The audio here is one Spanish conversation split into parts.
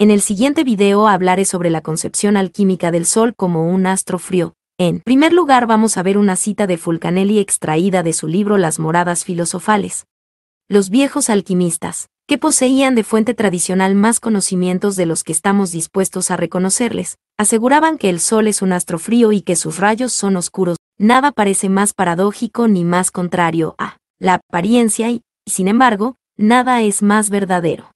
En el siguiente video hablaré sobre la concepción alquímica del Sol como un astro frío. En primer lugar vamos a ver una cita de Fulcanelli extraída de su libro Las moradas filosofales. Los viejos alquimistas, que poseían de fuente tradicional más conocimientos de los que estamos dispuestos a reconocerles, aseguraban que el Sol es un astro frío y que sus rayos son oscuros. Nada parece más paradójico ni más contrario a la apariencia y, sin embargo, nada es más verdadero.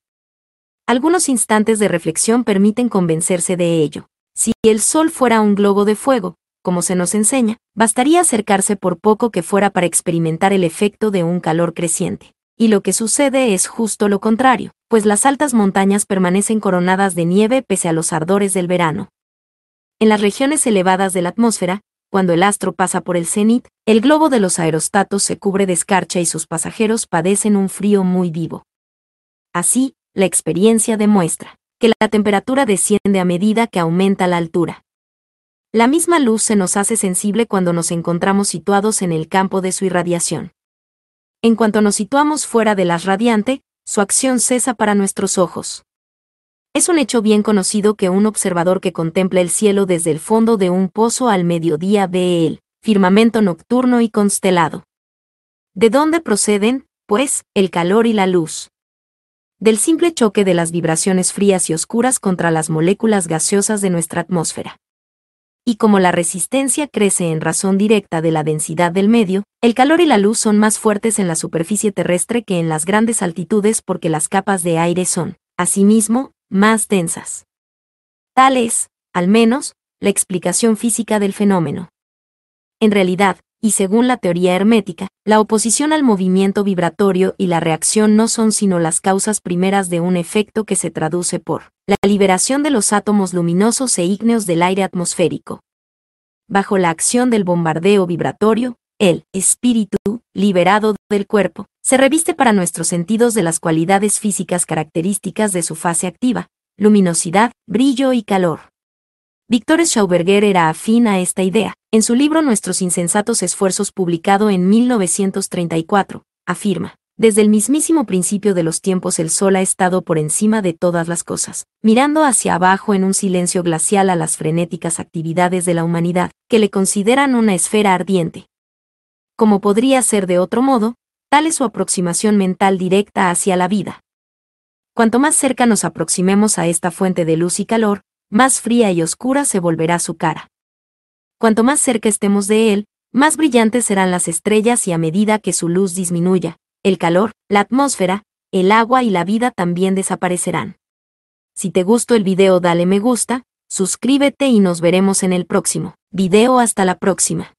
Algunos instantes de reflexión permiten convencerse de ello. Si el Sol fuera un globo de fuego, como se nos enseña, bastaría acercarse por poco que fuera para experimentar el efecto de un calor creciente. Y lo que sucede es justo lo contrario, pues las altas montañas permanecen coronadas de nieve pese a los ardores del verano. En las regiones elevadas de la atmósfera, cuando el astro pasa por el cenit, el globo de los aerostatos se cubre de escarcha y sus pasajeros padecen un frío muy vivo. Así, la experiencia demuestra que la temperatura desciende a medida que aumenta la altura. La misma luz se nos hace sensible cuando nos encontramos situados en el campo de su irradiación. En cuanto nos situamos fuera de las radiante, su acción cesa para nuestros ojos. Es un hecho bien conocido que un observador que contempla el cielo desde el fondo de un pozo al mediodía ve el firmamento nocturno y constelado. ¿De dónde proceden, pues, el calor y la luz? del simple choque de las vibraciones frías y oscuras contra las moléculas gaseosas de nuestra atmósfera. Y como la resistencia crece en razón directa de la densidad del medio, el calor y la luz son más fuertes en la superficie terrestre que en las grandes altitudes porque las capas de aire son, asimismo, más densas. Tal es, al menos, la explicación física del fenómeno. En realidad, y según la teoría hermética, la oposición al movimiento vibratorio y la reacción no son sino las causas primeras de un efecto que se traduce por la liberación de los átomos luminosos e ígneos del aire atmosférico. Bajo la acción del bombardeo vibratorio, el espíritu, liberado del cuerpo, se reviste para nuestros sentidos de las cualidades físicas características de su fase activa, luminosidad, brillo y calor. Víctor Schauberger era afín a esta idea. En su libro Nuestros insensatos esfuerzos publicado en 1934, afirma, desde el mismísimo principio de los tiempos el sol ha estado por encima de todas las cosas, mirando hacia abajo en un silencio glacial a las frenéticas actividades de la humanidad, que le consideran una esfera ardiente. Como podría ser de otro modo, tal es su aproximación mental directa hacia la vida. Cuanto más cerca nos aproximemos a esta fuente de luz y calor, más fría y oscura se volverá su cara. Cuanto más cerca estemos de él, más brillantes serán las estrellas y a medida que su luz disminuya, el calor, la atmósfera, el agua y la vida también desaparecerán. Si te gustó el video dale me gusta, suscríbete y nos veremos en el próximo. Video hasta la próxima.